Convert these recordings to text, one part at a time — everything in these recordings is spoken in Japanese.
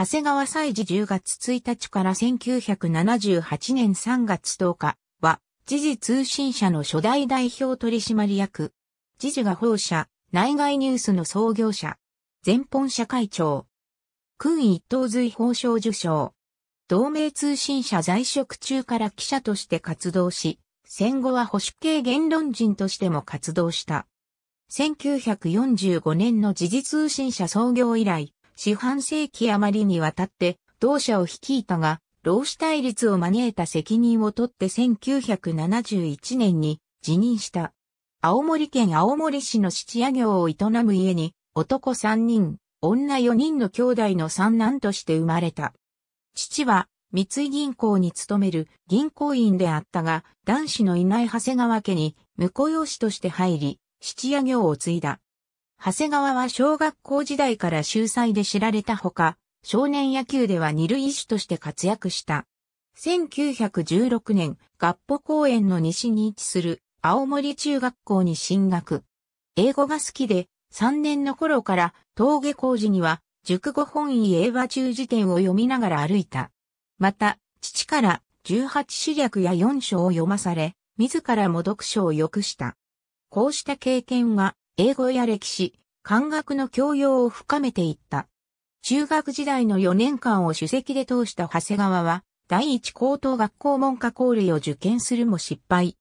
長谷川祭事10月1日から1978年3月10日は、時事通信社の初代代表取締役。時事が放社、内外ニュースの創業者。全本社会長。君一等随報賞受賞。同盟通信社在職中から記者として活動し、戦後は保守系言論人としても活動した。1945年の時事通信社創業以来、四半世紀余りにわたって同社を率いたが、労使対立を招いた責任を取って1971年に辞任した。青森県青森市の質屋業を営む家に男三人、女四人の兄弟の三男として生まれた。父は三井銀行に勤める銀行員であったが、男子のいない長谷川家に婿養子として入り、質屋業を継いだ。長谷川は小学校時代から秀才で知られたほか、少年野球では二塁手として活躍した。1916年、合歩公園の西に位置する青森中学校に進学。英語が好きで、3年の頃から峠工事には熟語本位英和中辞典を読みながら歩いた。また、父から18史略や4章を読まされ、自らも読書を良くした。こうした経験は英語や歴史、漢学の教養を深めていった。中学時代の4年間を主席で通した長谷川は、第一高等学校文科校類を受験するも失敗。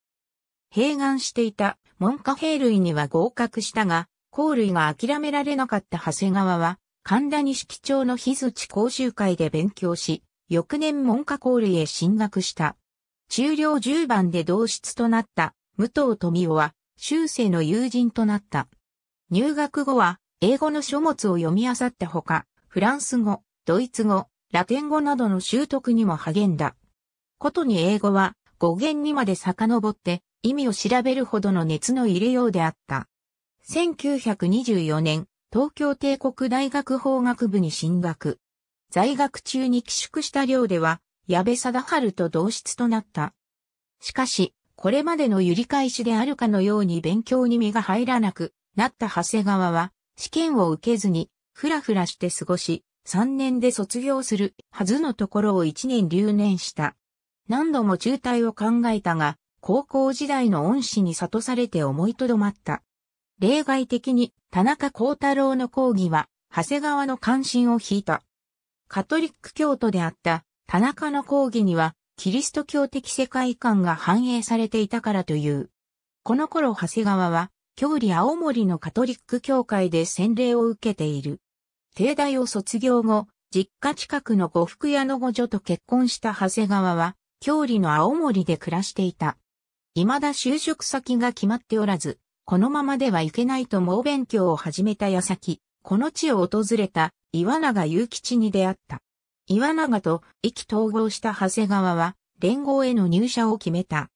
併願していた文科兵類には合格したが、校類が諦められなかった長谷川は、神田錦町の日槌講習会で勉強し、翌年文科校類へ進学した。中量10番で同室となった武藤富夫は、修正の友人となった。入学後は、英語の書物を読み漁ったほか、フランス語、ドイツ語、ラテン語などの習得にも励んだ。ことに英語は、語源にまで遡って、意味を調べるほどの熱の入れようであった。1924年、東京帝国大学法学部に進学。在学中に寄宿した寮では、矢部貞治と同室となった。しかし、これまでの揺り返しであるかのように勉強に身が入らなくなった長谷川は、試験を受けずに、ふらふらして過ごし、3年で卒業するはずのところを1年留年した。何度も中退を考えたが、高校時代の恩師に悟されて思いとどまった。例外的に田中幸太郎の講義は、長谷川の関心を引いた。カトリック教徒であった田中の講義にはキリスト教的世界観が反映されていたからという。この頃長谷川は、郷里青森のカトリック教会で洗礼を受けている。帝大を卒業後、実家近くの呉服屋の御女と結婚した長谷川は、郷里の青森で暮らしていた。未だ就職先が決まっておらず、このままではいけないと猛勉強を始めた矢先、この地を訪れた岩永雄吉に出会った。岩永と意気統合した長谷川は、連合への入社を決めた。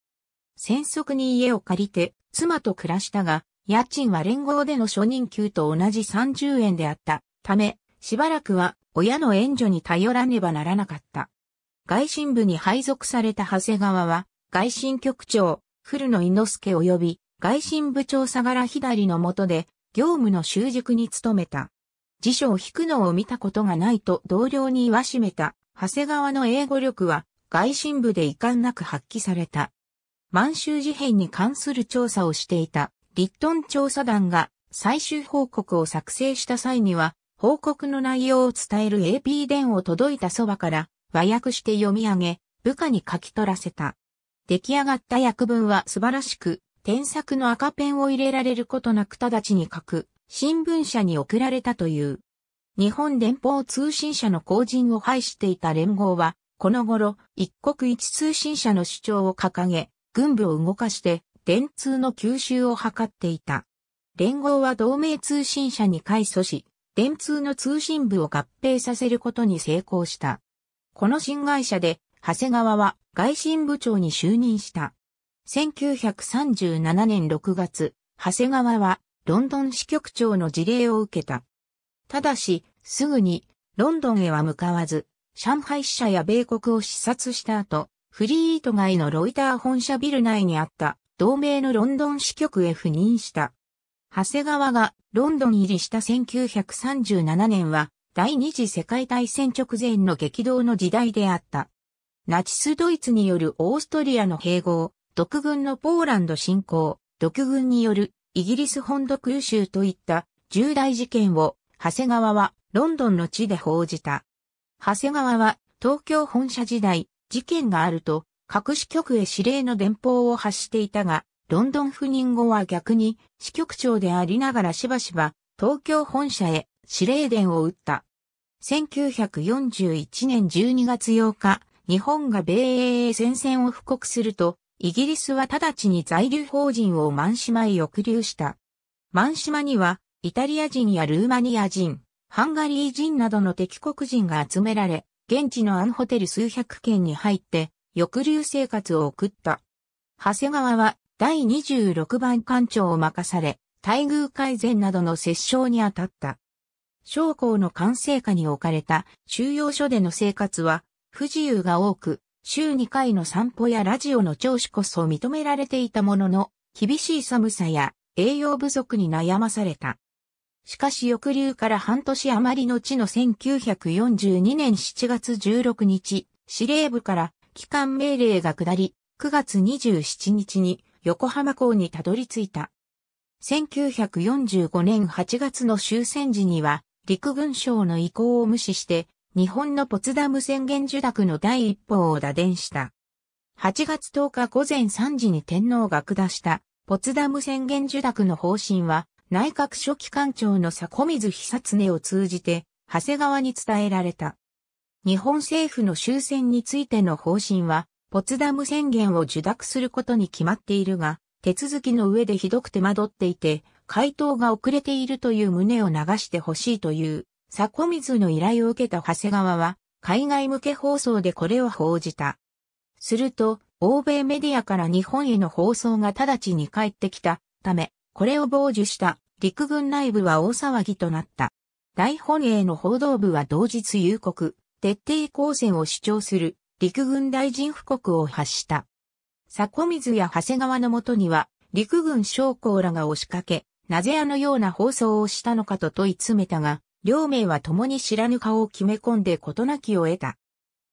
戦足に家を借りて、妻と暮らしたが、家賃は連合での初任給と同じ30円であったため、しばらくは親の援助に頼らねばならなかった。外信部に配属された長谷川は、外信局長、古野猪之助及び、外信部長相良左の下で、業務の習熟に努めた。辞書を引くのを見たことがないと同僚に言わしめた、長谷川の英語力は、外信部で遺憾なく発揮された。満州事変に関する調査をしていた、リットン調査団が最終報告を作成した際には、報告の内容を伝える AP 電を届いたそばから和訳して読み上げ、部下に書き取らせた。出来上がった訳文は素晴らしく、添削の赤ペンを入れられることなく直ちに書く、新聞社に送られたという。日本連邦通信社の後人を排していた連合は、この頃、一国一通信社の主張を掲げ、軍部を動かして、電通の吸収を図っていた。連合は同盟通信社に改組し、電通の通信部を合併させることに成功した。この新会社で、長谷川は外信部長に就任した。1937年6月、長谷川はロンドン支局長の事例を受けた。ただし、すぐに、ロンドンへは向かわず、上海支社や米国を視察した後、フリーイート街のロイター本社ビル内にあった同盟のロンドン支局へ赴任した。長谷川がロンドン入りした1937年は第二次世界大戦直前の激動の時代であった。ナチスドイツによるオーストリアの併合、独軍のポーランド侵攻、独軍によるイギリス本土空襲といった重大事件を、長谷川はロンドンの地で報じた。長谷川は東京本社時代、事件があると、各支局へ指令の電報を発していたが、ロンドン赴任後は逆に支局長でありながらしばしば東京本社へ指令電を打った。1941年12月8日、日本が米英戦線を布告すると、イギリスは直ちに在留邦人を満島へ抑留した。満島には、イタリア人やルーマニア人、ハンガリー人などの敵国人が集められ、現地のアンホテル数百軒に入って、抑留生活を送った。長谷川は、第26番艦長を任され、待遇改善などの折衝に当たった。将校の管制下に置かれた収容所での生活は不自由が多く、週2回の散歩やラジオの聴取こそ認められていたものの、厳しい寒さや栄養不足に悩まされた。しかし抑留から半年余りの地の1942年7月16日、司令部から帰還命令が下り、9月27日に横浜港にたどり着いた。1945年8月の終戦時には陸軍省の意向を無視して日本のポツダム宣言受諾の第一報を打電した。8月10日午前3時に天皇が下したポツダム宣言受諾の方針は内閣書記官庁の迫水久常を通じて長谷川に伝えられた。日本政府の終戦についての方針はポツダム宣言を受諾することに決まっているが手続きの上でひどく手間取っていて回答が遅れているという旨を流してほしいというミ水の依頼を受けた長谷川は、海外向け放送でこれを報じた。すると、欧米メディアから日本への放送が直ちに返ってきたため、これを傍受した陸軍内部は大騒ぎとなった。大本営の報道部は同日夕刻、徹底抗戦を主張する陸軍大臣布告を発した。ミ水や長谷川のもとには陸軍将校らが押しかけ、なぜあのような放送をしたのかと問い詰めたが、両名は共に知らぬ顔を決め込んで事なきを得た。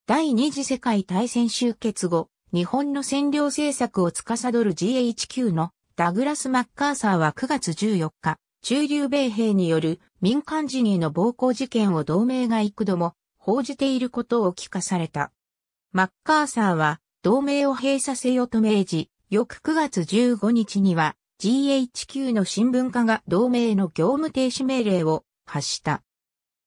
第二次世界大戦終結後、日本の占領政策を司る GHQ のダグラス・マッカーサーは9月14日、中流米兵による民間人への暴行事件を同盟が幾度も報じていることを聞かされた。マッカーサーは同盟を閉鎖せよと命じ、翌9月15日には GHQ の新聞家が同盟の業務停止命令を発した。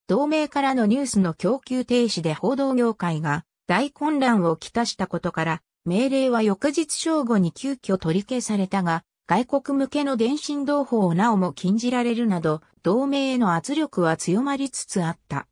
同盟からのニュースの供給停止で報道業界が大混乱をきたしたことから、命令は翌日正午に急遽取り消されたが、外国向けの電信同報をなおも禁じられるなど、同盟への圧力は強まりつつあった。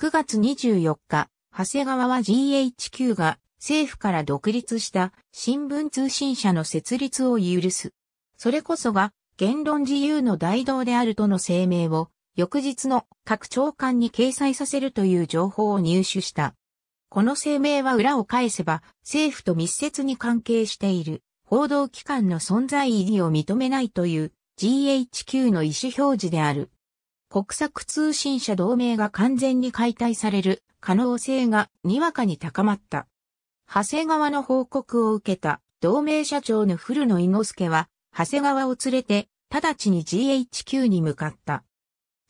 9月24日、長谷川は GHQ が政府から独立した新聞通信社の設立を許す。それこそが言論自由の大道であるとの声明を翌日の各長官に掲載させるという情報を入手した。この声明は裏を返せば政府と密接に関係している報道機関の存在意義を認めないという GHQ の意思表示である。国策通信社同盟が完全に解体される可能性がにわかに高まった。長谷川の報告を受けた同盟社長の古野伊之助は、長谷川を連れて、直ちに GHQ に向かった。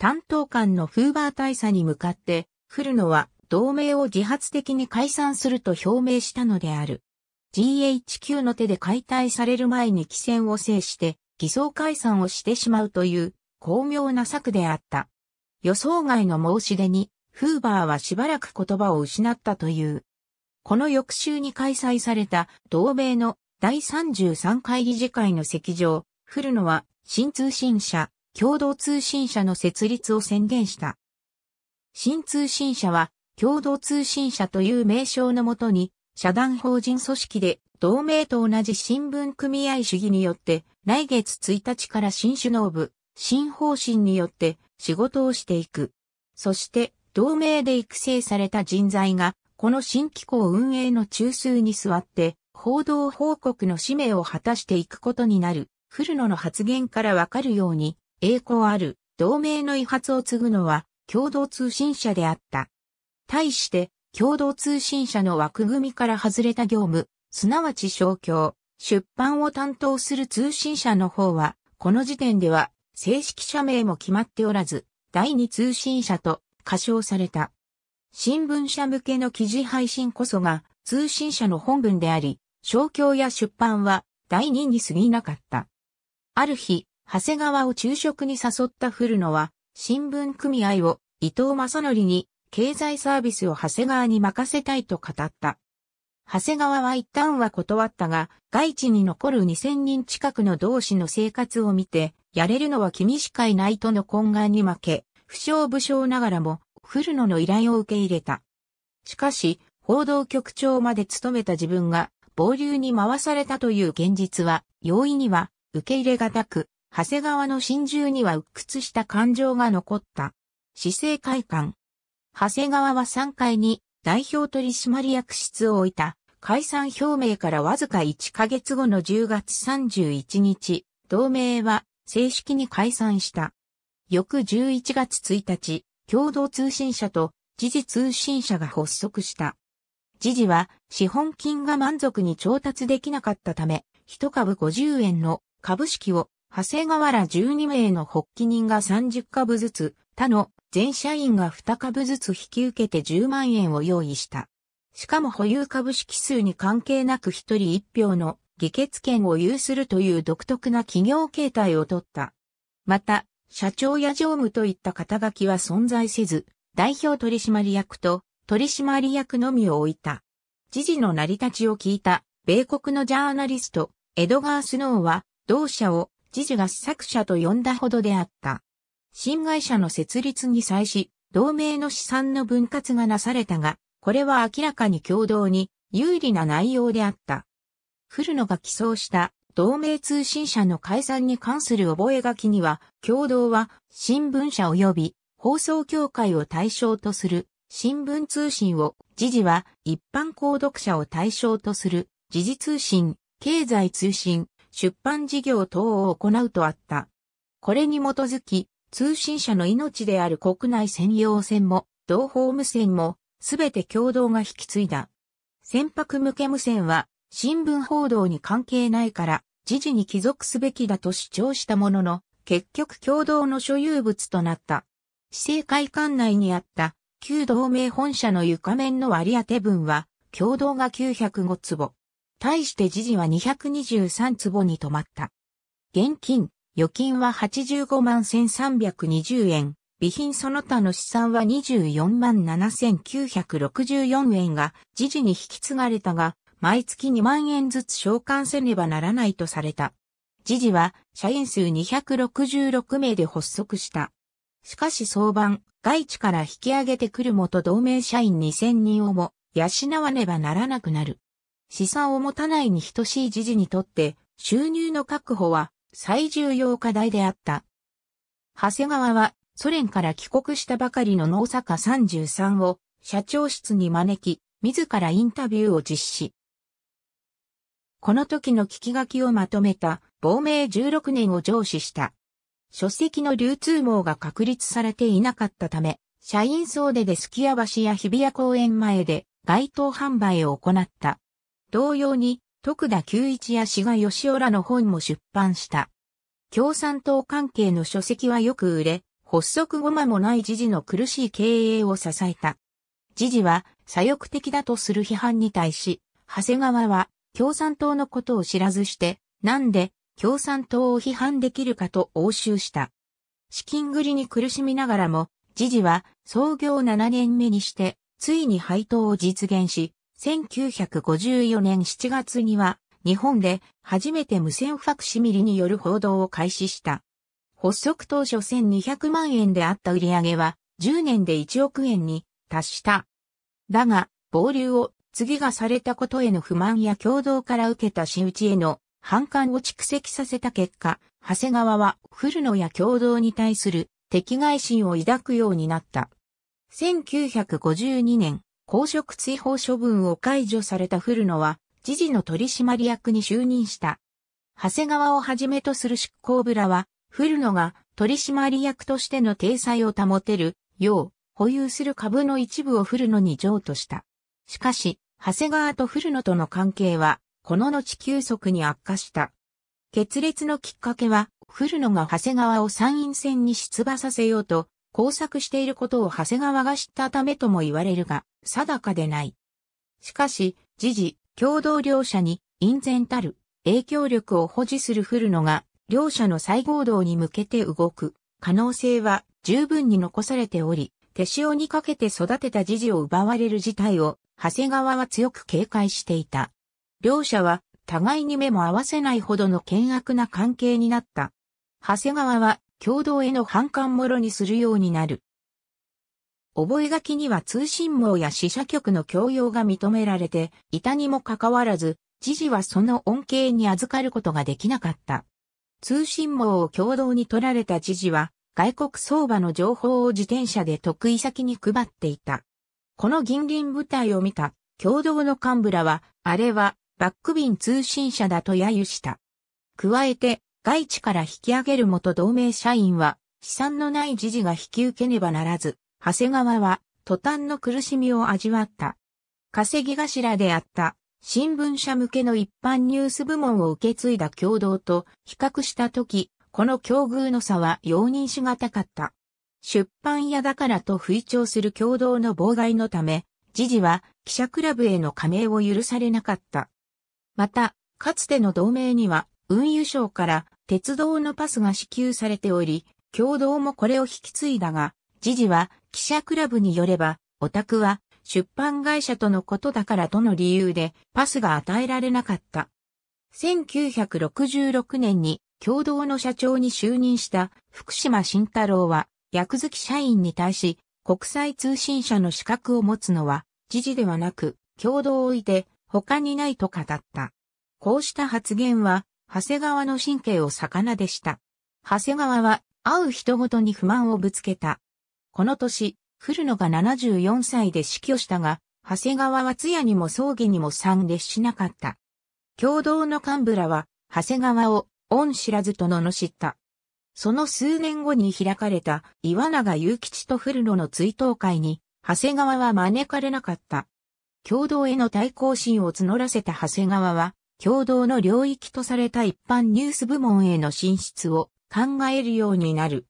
担当官のフーバー大佐に向かって、フルノは同盟を自発的に解散すると表明したのである。GHQ の手で解体される前に帰戦を制して、偽装解散をしてしまうという巧妙な策であった。予想外の申し出に、フーバーはしばらく言葉を失ったという。この翌週に開催された同盟の第33回理事会の席上、フルノは新通信社共同通信社の設立を宣言した。新通信社は共同通信社という名称のもとに社団法人組織で同盟と同じ新聞組合主義によって来月1日から新首脳部、新方針によって仕事をしていく。そして同盟で育成された人材がこの新機構運営の中枢に座って報道報告の使命を果たしていくことになる。古野の発言からわかるように、栄光ある同盟の遺発を継ぐのは共同通信社であった。対して共同通信社の枠組みから外れた業務、すなわち商協、出版を担当する通信社の方は、この時点では正式社名も決まっておらず、第二通信社と過称された。新聞社向けの記事配信こそが通信社の本文であり、商協や出版は第二に過ぎなかった。ある日、長谷川を昼食に誘った古野は、新聞組合を伊藤正則に経済サービスを長谷川に任せたいと語った。長谷川は一旦は断ったが、外地に残る2000人近くの同志の生活を見て、やれるのは君しかいないとの懇願に負け、不詳不詳ながらも、古野の依頼を受け入れた。しかし、報道局長まで務めた自分が、暴流に回されたという現実は、容易には、受け入れがたく、長谷川の心中には鬱屈した感情が残った。市政会館。長谷川は3階に代表取締役室を置いた解散表明からわずか1ヶ月後の10月31日、同盟は正式に解散した。翌11月1日、共同通信社と時事通信社が発足した。時事は資本金が満足に調達できなかったため、一株50円の株式を長谷川ら12名の発起人が30株ずつ、他の全社員が2株ずつ引き受けて10万円を用意した。しかも保有株式数に関係なく1人1票の議決権を有するという独特な企業形態をとった。また、社長や常務といった肩書きは存在せず、代表取締役と取締役のみを置いた。知事の成り立ちを聞いた米国のジャーナリスト、エドガー・スノーは、同社を知事が試作者と呼んだほどであった。新会社の設立に際し、同盟の資産の分割がなされたが、これは明らかに共同に有利な内容であった。古野が起草した同盟通信社の解散に関する覚書には、共同は新聞社及び放送協会を対象とする新聞通信を、知事は一般購読者を対象とする時事通信、経済通信、出版事業等を行うとあった。これに基づき、通信社の命である国内専用線も、同胞無線も、すべて共同が引き継いだ。船舶向け無線は、新聞報道に関係ないから、時事に帰属すべきだと主張したものの、結局共同の所有物となった。市政会館内にあった旧同盟本社の床面の割り当て分は、共同が905坪、対して時事は223坪に止まった。現金、預金は85万1320円、備品その他の資産は24万7964円が時事に引き継がれたが、毎月2万円ずつ償還せねばならないとされた。時事は社員数266名で発足した。しかし早晩、外地から引き上げてくる元同盟社員2000人をも養わねばならなくなる。資産を持たないに等しい時事にとって収入の確保は最重要課題であった。長谷川はソ連から帰国したばかりの農坂33を社長室に招き、自らインタビューを実施。この時の聞き書きをまとめた亡命16年を上司した。書籍の流通網が確立されていなかったため、社員総出でスキヤ橋や日比谷公園前で街頭販売を行った。同様に、徳田久一や志賀義浦らの本も出版した。共産党関係の書籍はよく売れ、発足後間もない時事の苦しい経営を支えた。時事は左翼的だとする批判に対し、長谷川は共産党のことを知らずして、なんで共産党を批判できるかと応酬した。資金繰りに苦しみながらも、時事は創業7年目にして、ついに配当を実現し、1954年7月には、日本で初めて無線ファクシミリによる報道を開始した。発足当初1200万円であった売り上げは、10年で1億円に達した。だが、暴流を次がされたことへの不満や共同から受けた仕打ちへの反感を蓄積させた結果、長谷川は古野や共同に対する敵外心を抱くようになった。1952年、公職追放処分を解除された古野は、知事の取締役に就任した。長谷川をはじめとする執行部らは、古野が取締役としての体裁を保てるよう、保有する株の一部を古野に譲渡した。しかし、長谷川と古野との関係は、この後急速に悪化した。決裂のきっかけは、古野が長谷川を参院選に出馬させようと、工作していることを長谷川が知ったためとも言われるが、定かでない。しかし、時事、共同両者に、隠然たる、影響力を保持する古野が、両者の再合同に向けて動く、可能性は十分に残されており、手塩にかけて育てた時事を奪われる事態を、長谷川は強く警戒していた。両者は、互いに目も合わせないほどの険悪な関係になった。長谷川は共同への反感もろにするようになる。覚書には通信網や死者局の共用が認められていたにもかかわらず、知事はその恩恵に預かることができなかった。通信網を共同に取られた知事は、外国相場の情報を自転車で得意先に配っていた。この銀輪部隊を見た共同の幹部らは、あれはバックビン通信社だと揶揄した。加えて、外地から引き上げる元同盟社員は、資産のない時事が引き受けねばならず、長谷川は、途端の苦しみを味わった。稼ぎ頭であった、新聞社向けの一般ニュース部門を受け継いだ共同と比較したとき、この境遇の差は容認しがたかった。出版屋だからと吹聴する共同の妨害のため、時事は記者クラブへの加盟を許されなかった。また、かつての同盟には運輸省から鉄道のパスが支給されており、共同もこれを引き継いだが、知事は記者クラブによれば、オタクは出版会社とのことだからとの理由でパスが与えられなかった。1966年に共同の社長に就任した福島慎太郎は、役付き社員に対し、国際通信社の資格を持つのは、知事ではなく、共同を置いて、他にないと語った。こうした発言は、長谷川の神経を逆なでした。長谷川は、会う人ごとに不満をぶつけた。この年、古野が74歳で死去したが、長谷川は通夜にも葬儀にも参列しなかった。共同の幹部らは、長谷川を恩知らずと罵った。その数年後に開かれた岩永雄吉と古野の追悼会に、長谷川は招かれなかった。共同への対抗心を募らせた長谷川は、共同の領域とされた一般ニュース部門への進出を考えるようになる。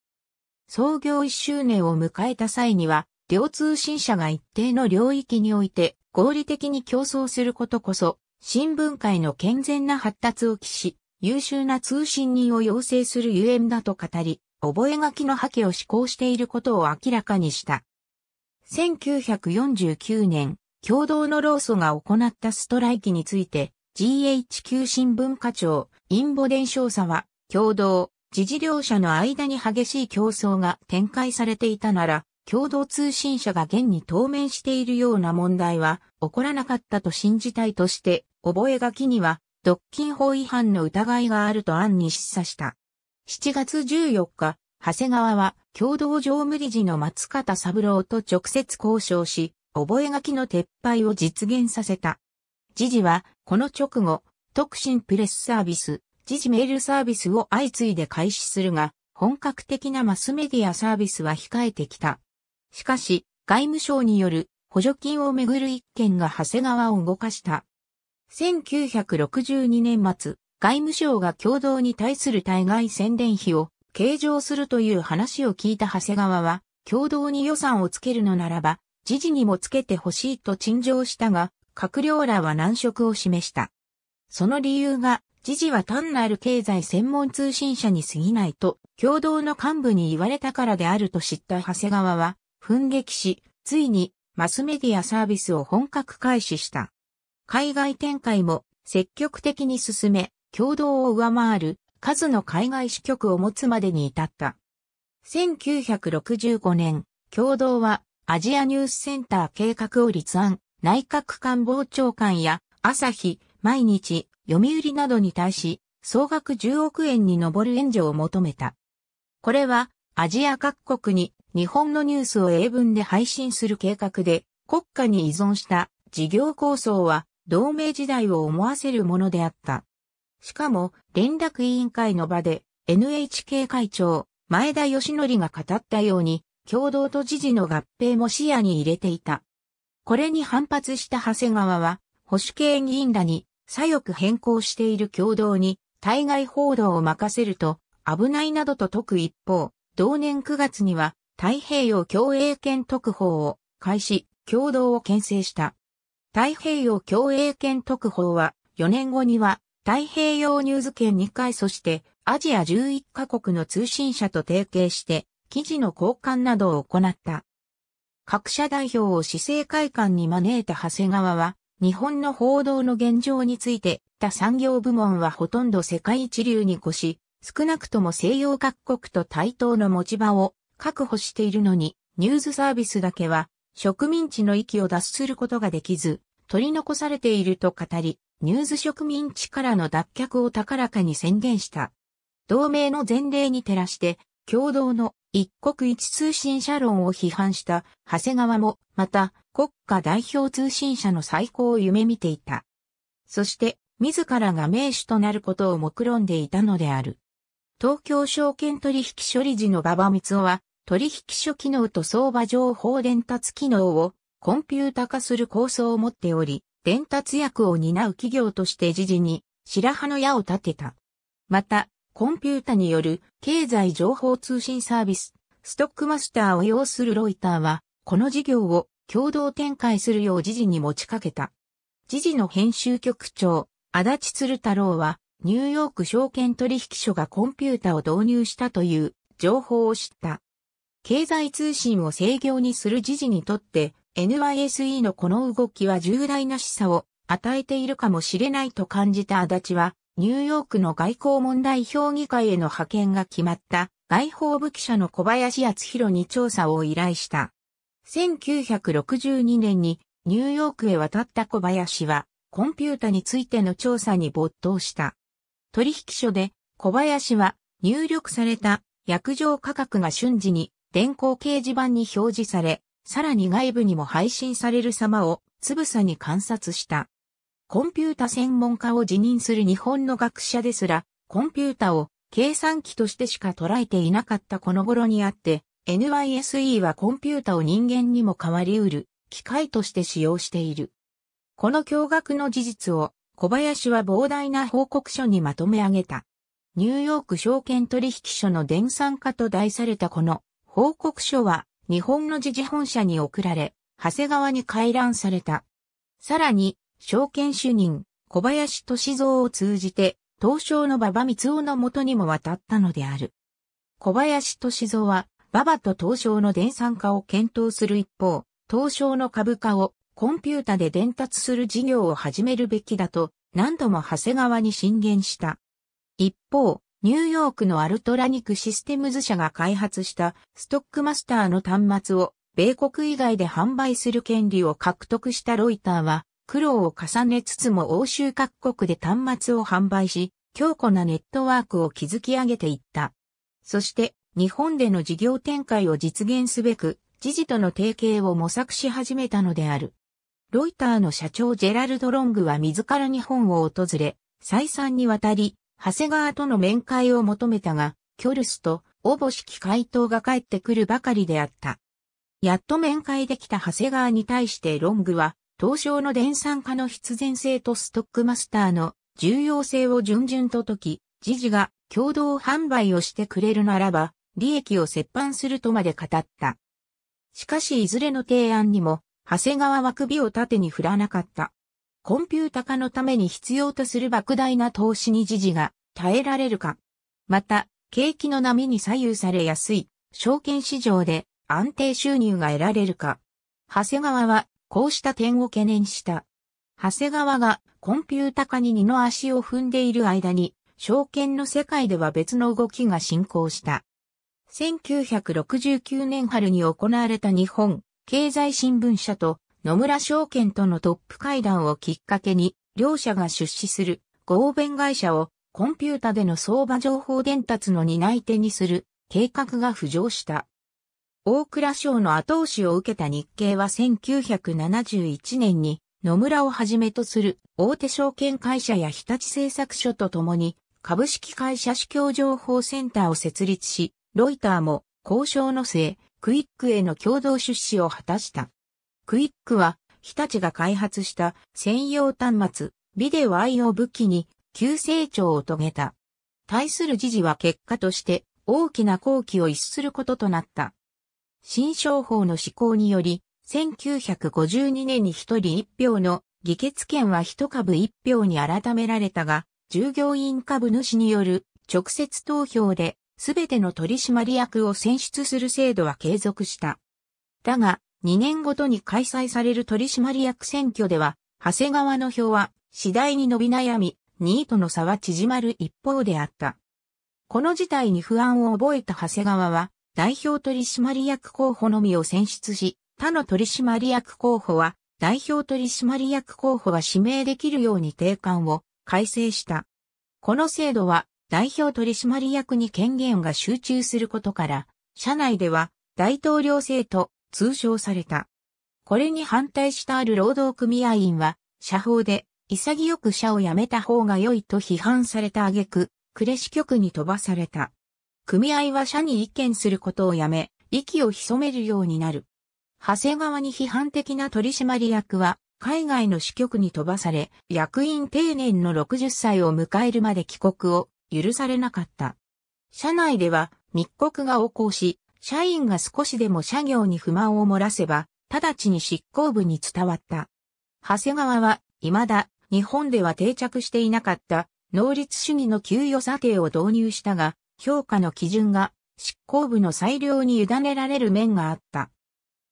創業1周年を迎えた際には、両通信社が一定の領域において合理的に競争することこそ、新聞界の健全な発達を期し、優秀な通信人を養成するゆえんだと語り、覚書の破棄を施行していることを明らかにした。1949年、共同の労組が行ったストライキについて、GHQ 新聞課長、インボ伝承佐は、共同、自治業者の間に激しい競争が展開されていたなら、共同通信社が現に当面しているような問題は起こらなかったと信じたいとして、覚書には、独禁法違反の疑いがあると案に示唆した。7月14日、長谷川は共同常務理事の松方三郎と直接交渉し、覚書の撤廃を実現させた。時事は、この直後、特進プレスサービス、時事メールサービスを相次いで開始するが、本格的なマスメディアサービスは控えてきた。しかし、外務省による補助金をめぐる一件が長谷川を動かした。1962年末、外務省が共同に対する対外宣伝費を計上するという話を聞いた長谷川は、共同に予算をつけるのならば、時事にもつけてほしいと陳情したが、閣僚らは難色を示した。その理由が、知事は単なる経済専門通信社に過ぎないと、共同の幹部に言われたからであると知った長谷川は、奮撃し、ついに、マスメディアサービスを本格開始した。海外展開も積極的に進め、共同を上回る数の海外支局を持つまでに至った。1965年、共同はアジアニュースセンター計画を立案、内閣官房長官や朝日、毎日、読売などに対し、総額10億円に上る援助を求めた。これは、アジア各国に日本のニュースを英文で配信する計画で、国家に依存した事業構想は、同盟時代を思わせるものであった。しかも、連絡委員会の場で、NHK 会長、前田義則が語ったように、共同と知事の合併も視野に入れていた。これに反発した長谷川は、保守系議員らに左翼変更している共同に対外報道を任せると危ないなどと説く一方、同年9月には太平洋共栄圏特報を開始、共同を牽制した。太平洋共栄圏特報は4年後には太平洋ニュース圏2回そしてアジア11カ国の通信社と提携して記事の交換などを行った。各社代表を市政会館に招いた長谷川は、日本の報道の現状について、他産業部門はほとんど世界一流に越し、少なくとも西洋各国と対等の持ち場を確保しているのに、ニュースサービスだけは植民地の域を脱することができず、取り残されていると語り、ニュース植民地からの脱却を高らかに宣言した。同盟の前例に照らして、共同の一国一通信社論を批判した長谷川も、また国家代表通信社の再興を夢見ていた。そして、自らが名手となることを目論んでいたのである。東京証券取引処理時の馬場光雄は、取引所機能と相場情報伝達機能をコンピュータ化する構想を持っており、伝達役を担う企業として時事に白羽の矢を立てた。また、コンピュータによる経済情報通信サービス、ストックマスターを要するロイターは、この事業を共同展開するよう時事に持ちかけた。時事の編集局長、足立鶴太郎は、ニューヨーク証券取引所がコンピュータを導入したという情報を知った。経済通信を制御にする時事にとって NYSE のこの動きは重大な示唆を与えているかもしれないと感じた足立はニューヨークの外交問題評議会への派遣が決まった外報部記者の小林厚弘に調査を依頼した。1962年にニューヨークへ渡った小林はコンピュータについての調査に没頭した。取引所で小林は入力された薬状価格が瞬時に電光掲示板に表示され、さらに外部にも配信される様をつぶさに観察した。コンピュータ専門家を辞任する日本の学者ですら、コンピュータを計算機としてしか捉えていなかったこの頃にあって、NYSE はコンピュータを人間にも変わり得る機械として使用している。この驚愕の事実を小林は膨大な報告書にまとめ上げた。ニューヨーク証券取引所の電算化と題されたこの報告書は日本の時事本社に送られ、長谷川に回覧された。さらに証券主任、小林敏蔵を通じて、東証の馬場光雄のもとにも渡ったのである。小林敏蔵は、馬場と東証の電産化を検討する一方、東証の株価をコンピュータで伝達する事業を始めるべきだと、何度も長谷川に進言した。一方、ニューヨークのアルトラニクシステムズ社が開発したストックマスターの端末を米国以外で販売する権利を獲得したロイターは苦労を重ねつつも欧州各国で端末を販売し、強固なネットワークを築き上げていった。そして、日本での事業展開を実現すべく、知事との提携を模索し始めたのである。ロイターの社長ジェラルド・ロングは自ら日本を訪れ、再三にわたり、長谷川との面会を求めたが、キョルスと、おぼしき回答が返ってくるばかりであった。やっと面会できた長谷川に対してロングは、東証の電産化の必然性とストックマスターの重要性を順々と解き、時事が共同販売をしてくれるならば、利益を折半するとまで語った。しかしいずれの提案にも、長谷川は首を縦に振らなかった。コンピュータ化のために必要とする莫大な投資に時事が耐えられるか。また、景気の波に左右されやすい証券市場で安定収入が得られるか。長谷川はこうした点を懸念した。長谷川がコンピュータ化に二の足を踏んでいる間に、証券の世界では別の動きが進行した。1969年春に行われた日本経済新聞社と野村証券とのトップ会談をきっかけに、両社が出資する合弁会社をコンピュータでの相場情報伝達の担い手にする計画が浮上した。大倉省の後押しを受けた日経は1971年に野村をはじめとする大手証券会社や日立製作所と共に株式会社市況情報センターを設立し、ロイターも交渉の末、クイックへの共同出資を果たした。クイックは日立が開発した専用端末、ビデオ I を武器に急成長を遂げた。対する時事は結果として大きな好機を逸することとなった。新商法の施行により、1952年に一人一票の議決権は一株一票に改められたが、従業員株主による直接投票で、すべての取締役を選出する制度は継続した。だが、2年ごとに開催される取締役選挙では、長谷川の票は次第に伸び悩み、2位との差は縮まる一方であった。この事態に不安を覚えた長谷川は、代表取締役候補のみを選出し、他の取締役候補は、代表取締役候補が指名できるように定款を改正した。この制度は、代表取締役に権限が集中することから、社内では大統領制と通称された。これに反対したある労働組合員は、社法で潔く社を辞めた方が良いと批判された挙句、呉市局に飛ばされた。組合は社に意見することをやめ、息を潜めるようになる。長谷川に批判的な取締役は、海外の支局に飛ばされ、役員定年の60歳を迎えるまで帰国を許されなかった。社内では密告が横行し、社員が少しでも社業に不満を漏らせば、直ちに執行部に伝わった。長谷川は、未だ、日本では定着していなかった、能率主義の給与査定を導入したが、評価の基準が執行部の裁量に委ねられる面があった。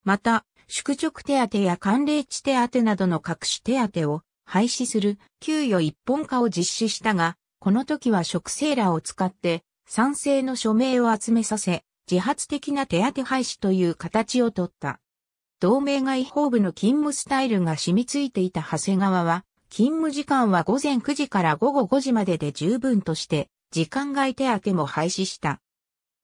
また、宿直手当や寒冷地手当などの各種手当を廃止する給与一本化を実施したが、この時は職生らを使って賛成の署名を集めさせ、自発的な手当廃止という形をとった。同盟外法部の勤務スタイルが染みついていた長谷川は、勤務時間は午前9時から午後5時までで十分として、時間外手当も廃止した。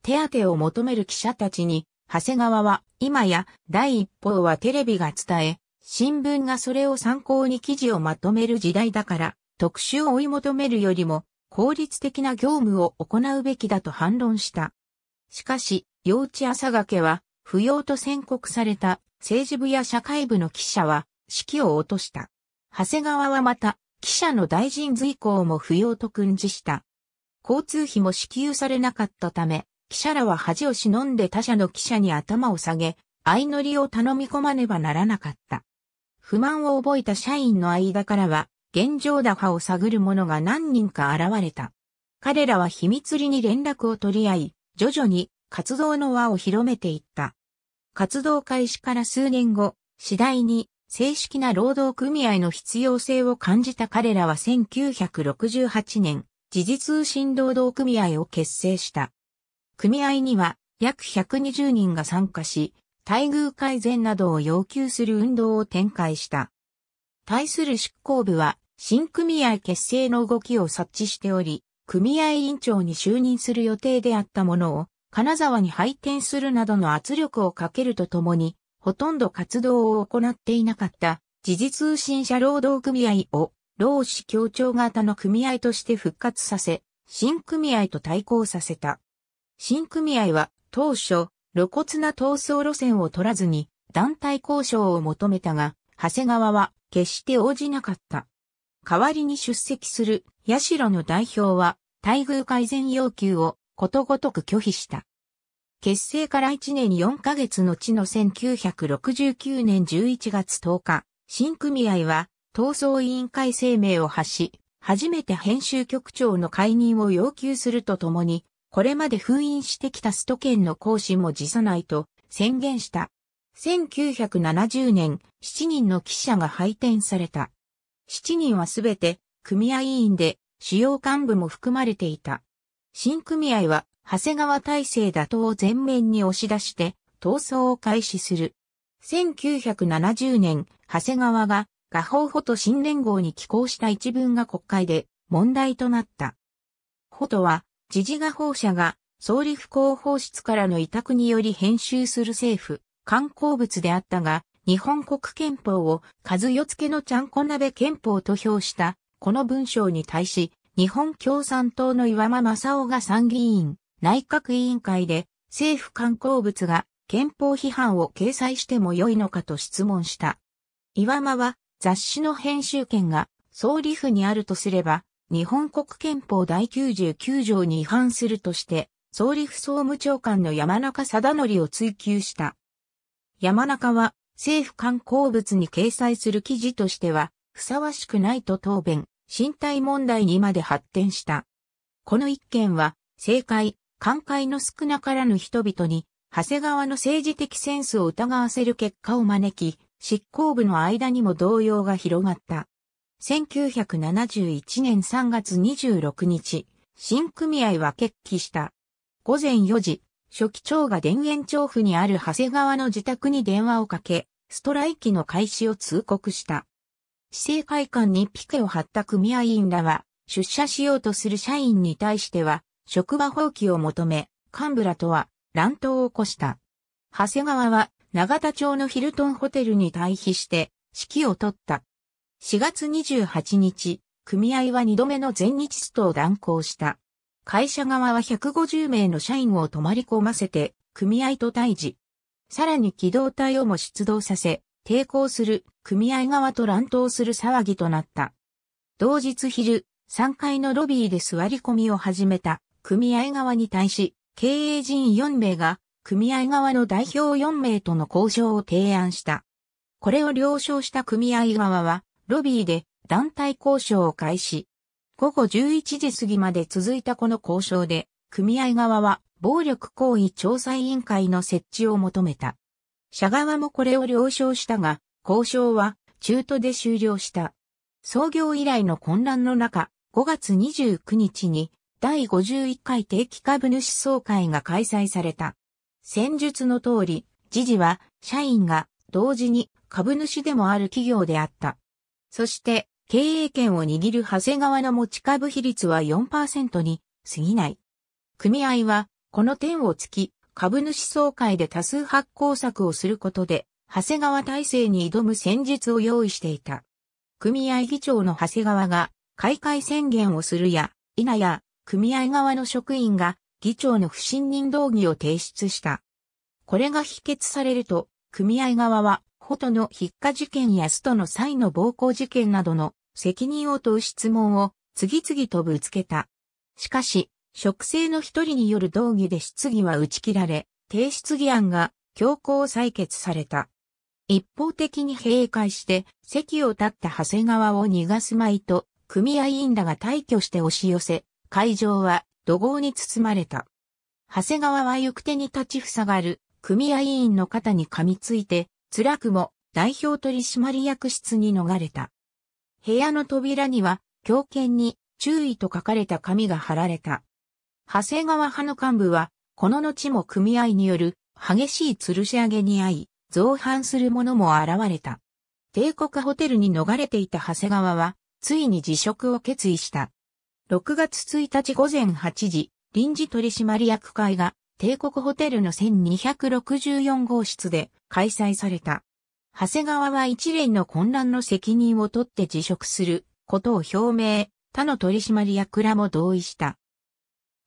手当を求める記者たちに、長谷川は、今や第一報はテレビが伝え、新聞がそれを参考に記事をまとめる時代だから、特集を追い求めるよりも、効率的な業務を行うべきだと反論した。しかし、幼稚朝掛けは、不要と宣告された政治部や社会部の記者は、指揮を落とした。長谷川はまた、記者の大臣随行も不要と訓示した。交通費も支給されなかったため、記者らは恥を忍んで他社の記者に頭を下げ、相乗りを頼み込まねばならなかった。不満を覚えた社員の間からは、現状打破を探る者が何人か現れた。彼らは秘密裏に連絡を取り合い、徐々に活動の輪を広めていった。活動開始から数年後、次第に正式な労働組合の必要性を感じた彼らは1968年、時事通信労働組合を結成した。組合には約120人が参加し、待遇改善などを要求する運動を展開した。対する執行部は新組合結成の動きを察知しており、組合委員長に就任する予定であったものを、金沢に配転するなどの圧力をかけるとともに、ほとんど活動を行っていなかった、時事通信社労働組合を労使協調型の組合として復活させ、新組合と対抗させた。新組合は当初、露骨な闘争路線を取らずに団体交渉を求めたが、長谷川は決して応じなかった。代わりに出席する社の代表は待遇改善要求をことごとく拒否した。結成から1年4ヶ月の地の1969年11月10日、新組合は闘争委員会声明を発し、初めて編集局長の解任を要求するとともに、これまで封印してきたスト権の行使も辞さないと宣言した。1970年、7人の記者が配点された。7人はすべて組合委員で主要幹部も含まれていた。新組合は長谷川体制打倒を全面に押し出して闘争を開始する。1970年、長谷川が画法ホト新連合に寄稿した一文が国会で問題となった。ホトは、時事画法者が総理府広報室からの委託により編集する政府、観光物であったが、日本国憲法を数四つけのちゃんこ鍋憲法と評した、この文章に対し、日本共産党の岩間正夫が参議院、内閣委員会で、政府観光物が憲法批判を掲載しても良いのかと質問した。岩間は、雑誌の編集権が総理府にあるとすれば、日本国憲法第99条に違反するとして、総理府総務長官の山中貞則を追及した。山中は政府刊行物に掲載する記事としては、ふさわしくないと答弁、身体問題にまで発展した。この一件は、政界、官界の少なからぬ人々に、長谷川の政治的センスを疑わせる結果を招き、執行部の間にも動揺が広がった。1971年3月26日、新組合は決起した。午前4時、初期長が田園調布にある長谷川の自宅に電話をかけ、ストライキの開始を通告した。市政会館にピケを張った組合員らは、出社しようとする社員に対しては、職場放棄を求め、幹部らとは乱闘を起こした。長谷川は長田町のヒルトンホテルに退避して指揮を取った。4月28日、組合は2度目の全日ストを断行した。会社側は150名の社員を泊まり込ませて、組合と対峙。さらに機動隊をも出動させ、抵抗する組合側と乱闘する騒ぎとなった。同日昼、3階のロビーで座り込みを始めた組合側に対し、経営陣4名が組合側の代表4名との交渉を提案した。これを了承した組合側は、ロビーで団体交渉を開始。午後11時過ぎまで続いたこの交渉で、組合側は暴力行為調査委員会の設置を求めた。社側もこれを了承したが、交渉は中途で終了した。創業以来の混乱の中、5月29日に第51回定期株主総会が開催された。戦術の通り、時事は社員が同時に株主でもある企業であった。そして、経営権を握る長谷川の持ち株比率は4%に過ぎない。組合は、この点をつき、株主総会で多数発行策をすることで、長谷川体制に挑む戦術を用意していた。組合議長の長谷川が、開会宣言をするや、否や、組合側の職員が議長の不信任動議を提出した。これが否決されると、組合側は、ホトの筆下事件やストの際の暴行事件などの責任を問う質問を次々とぶつけた。しかし、職政の一人による動議で質疑は打ち切られ、提出議案が強行採決された。一方的に閉会して席を立った長谷川を逃がすまいと組合員らが退去して押し寄せ、会場は怒号に包まれた。長谷川は行く手に立ちふさがる組合員の肩に噛みついて、辛くも代表取締役室に逃れた。部屋の扉には、狂犬に注意と書かれた紙が貼られた。長谷川派の幹部は、この後も組合による激しい吊るし上げに遭い、造反する者も現れた。帝国ホテルに逃れていた長谷川は、ついに辞職を決意した。6月1日午前8時、臨時取締役会が帝国ホテルの1264号室で開催された。長谷川は一連の混乱の責任を取って辞職することを表明、他の取締役らも同意した。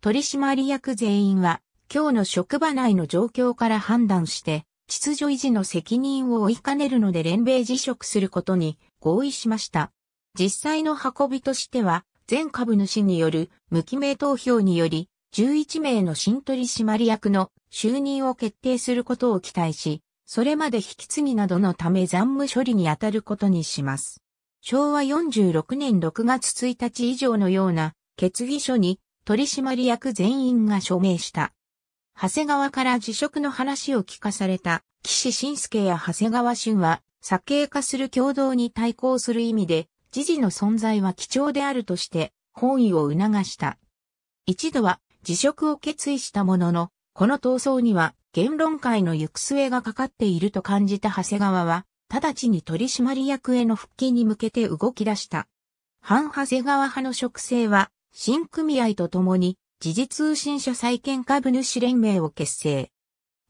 取締役全員は、今日の職場内の状況から判断して、秩序維持の責任を追いかねるので連米辞職することに合意しました。実際の運びとしては、全株主による無記名投票により、11名の新取締役の就任を決定することを期待し、それまで引き継ぎなどのため残務処理に当たることにします。昭和46年6月1日以上のような決議書に取締役全員が署名した。長谷川から辞職の話を聞かされた岸信介や長谷川俊は、左傾化する共同に対抗する意味で、知事の存在は貴重であるとして、本意を促した。一度は辞職を決意したものの、この闘争には言論界の行く末がかかっていると感じた長谷川は、直ちに取締役への復帰に向けて動き出した。反長谷川派の職政は、新組合とともに、時事通信社再建株主連盟を結成。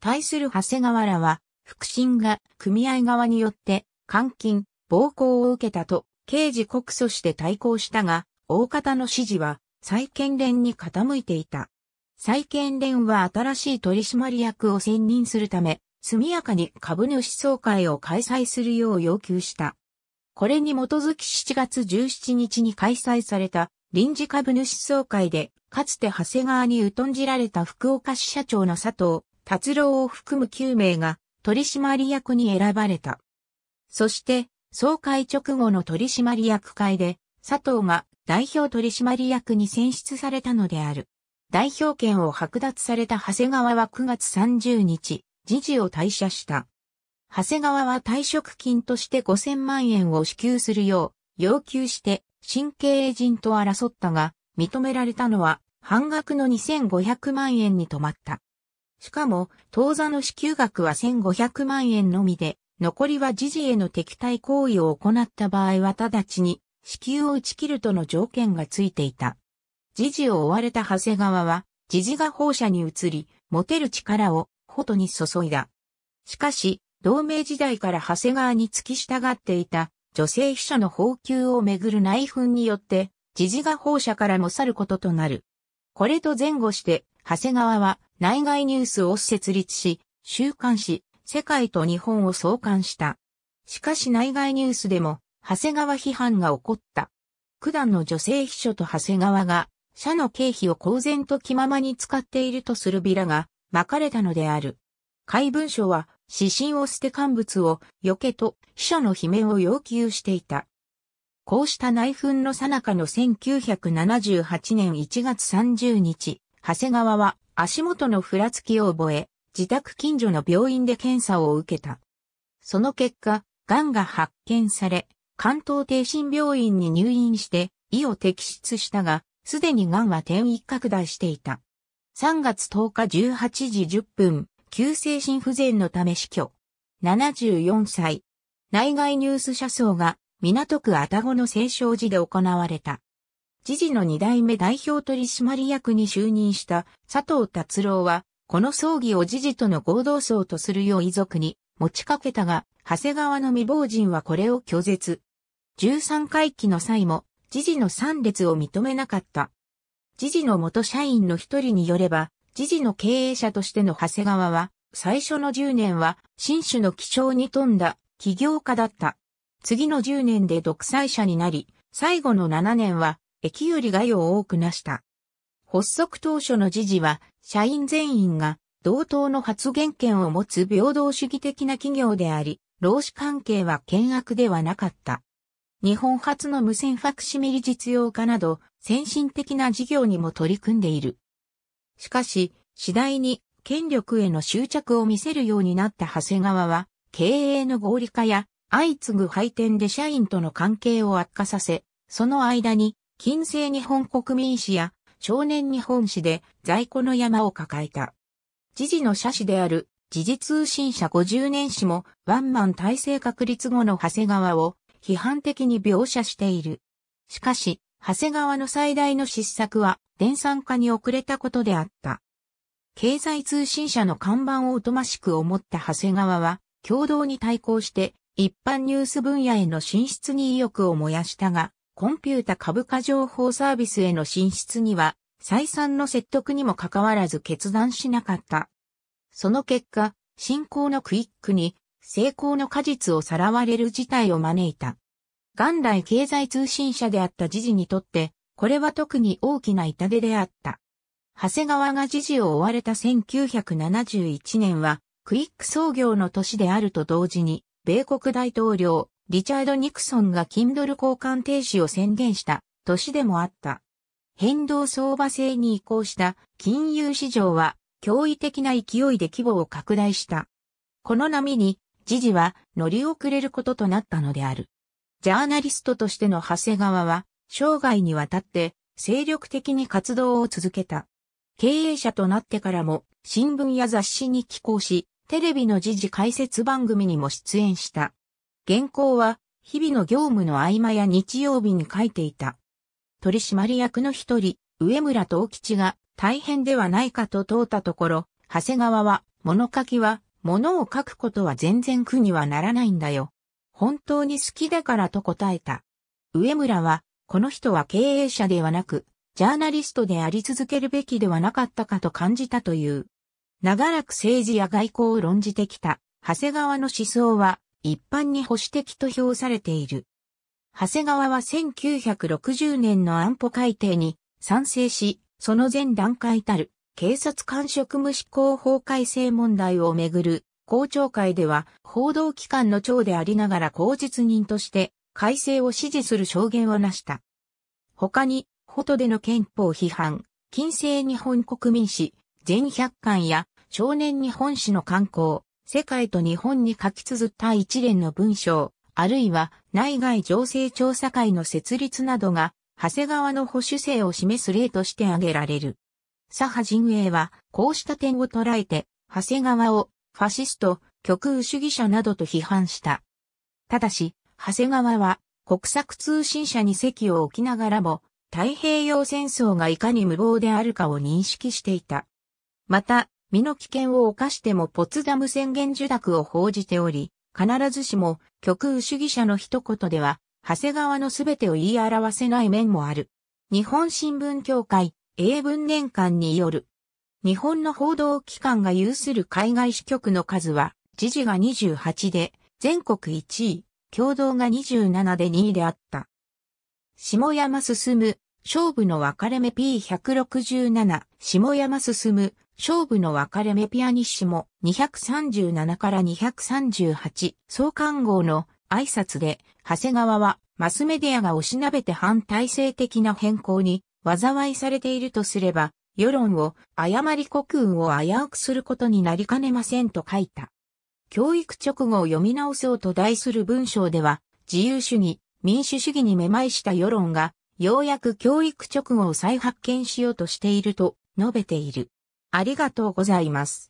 対する長谷川らは、副審が組合側によって、監禁、暴行を受けたと刑事告訴して対抗したが、大方の支持は再建連に傾いていた。再建連は新しい取締役を選任するため、速やかに株主総会を開催するよう要求した。これに基づき7月17日に開催された臨時株主総会で、かつて長谷川に疎んじられた福岡支社長の佐藤達郎を含む9名が取締役に選ばれた。そして総会直後の取締役会で、佐藤が代表取締役に選出されたのである。代表権を剥奪された長谷川は9月30日、時事を退社した。長谷川は退職金として5000万円を支給するよう要求して新経営陣と争ったが、認められたのは半額の2500万円に止まった。しかも、当座の支給額は1500万円のみで、残りは時事への敵対行為を行った場合は直ちに支給を打ち切るとの条件がついていた。時事を追われた長谷川は、時事が放射に移り、持てる力を、ことに注いだ。しかし、同盟時代から長谷川に付き従っていた女性秘書の報給をめぐる内紛によって、時事が放射からも去ることとなる。これと前後して、長谷川は内外ニュースを設立し、週刊誌、世界と日本を相関した。しかし内外ニュースでも、長谷川批判が起こった。九段の女性秘書と長谷川が、社の経費を公然と気ままに使っているとするビラが、巻かれたのである。怪文書は、指針を捨て乾物を、避けと、秘書の罷免を要求していた。こうした内紛の最中の1978年1月30日、長谷川は足元のふらつきを覚え、自宅近所の病院で検査を受けた。その結果、癌が発見され、関東定心病院に入院して胃を摘出したが、すでに癌は転移拡大していた。3月10日18時10分、急性心不全のため死去。74歳。内外ニュース社窓が港区あたごの清少寺で行われた。知事の二代目代表取締役に就任した佐藤達郎はこの葬儀を時事との合同葬とするよう遺族に持ちかけたが、長谷川の未亡人はこれを拒絶。13回忌の際も、時事の参列を認めなかった。時事の元社員の一人によれば、時事の経営者としての長谷川は、最初の10年は、新種の貴重に富んだ、起業家だった。次の10年で独裁者になり、最後の7年は、駅よりがよを多くなした。発足当初の時事は、社員全員が同等の発言権を持つ平等主義的な企業であり、労使関係は険悪ではなかった。日本初の無線ファクシミリ実用化など、先進的な事業にも取り組んでいる。しかし、次第に権力への執着を見せるようになった長谷川は、経営の合理化や相次ぐ配点で社員との関係を悪化させ、その間に、近世日本国民史や少年日本史で在庫の山を抱えた。時事の社史である時事通信社50年史もワンマン体制確立後の長谷川を批判的に描写している。しかし、長谷川の最大の失策は、電算化に遅れたことであった。経済通信社の看板を疎ましく思った長谷川は、共同に対抗して、一般ニュース分野への進出に意欲を燃やしたが、コンピュータ株価情報サービスへの進出には、再三の説得にもかかわらず決断しなかった。その結果、信仰のクイックに成功の果実をさらわれる事態を招いた。元来経済通信社であった時事にとって、これは特に大きな痛手であった。長谷川が時事を追われた1971年は、クイック創業の年であると同時に、米国大統領、リチャード・ニクソンが金ドル交換停止を宣言した年でもあった。変動相場制に移行した金融市場は驚異的な勢いで規模を拡大した。この波に、時事は乗り遅れることとなったのである。ジャーナリストとしての長谷川は、生涯にわたって精力的に活動を続けた。経営者となってからも新聞や雑誌に寄稿し、テレビの時事解説番組にも出演した。原稿は日々の業務の合間や日曜日に書いていた。取締役の一人、上村東吉が大変ではないかと問うたところ、長谷川は物書きは物を書くことは全然苦にはならないんだよ。本当に好きだからと答えた。上村は、この人は経営者ではなく、ジャーナリストであり続けるべきではなかったかと感じたという。長らく政治や外交を論じてきた、長谷川の思想は、一般に保守的と評されている。長谷川は1960年の安保改定に賛成し、その前段階たる警察官職務執行法改正問題をめぐる公聴会では報道機関の長でありながら公実人として改正を支持する証言をなした。他に、ホトでの憲法批判、近世日本国民史、全百巻や少年日本史の刊行、世界と日本に書き綴った一連の文章、あるいは内外情勢調査会の設立などが、長谷川の保守性を示す例として挙げられる。左派陣営は、こうした点を捉えて、長谷川を、ファシスト、極右主義者などと批判した。ただし、長谷川は、国策通信社に席を置きながらも、太平洋戦争がいかに無謀であるかを認識していた。また、身の危険を犯してもポツダム宣言受諾を報じており、必ずしも極右主義者の一言では、長谷川のすべてを言い表せない面もある。日本新聞協会、英文年間による。日本の報道機関が有する海外支局の数は、時事が28で、全国1位、共同が27で2位であった。下山進む、勝負の分かれ目 P167、下山進む、勝負の分かれ目ピアニッシモ237から238総刊号の挨拶で、長谷川はマスメディアがおしなべて反体制的な変更に災いされているとすれば、世論を誤り国運を危うくすることになりかねませんと書いた。教育直後を読み直そうと題する文章では、自由主義、民主主義にめまいした世論が、ようやく教育直後を再発見しようとしていると述べている。ありがとうございます。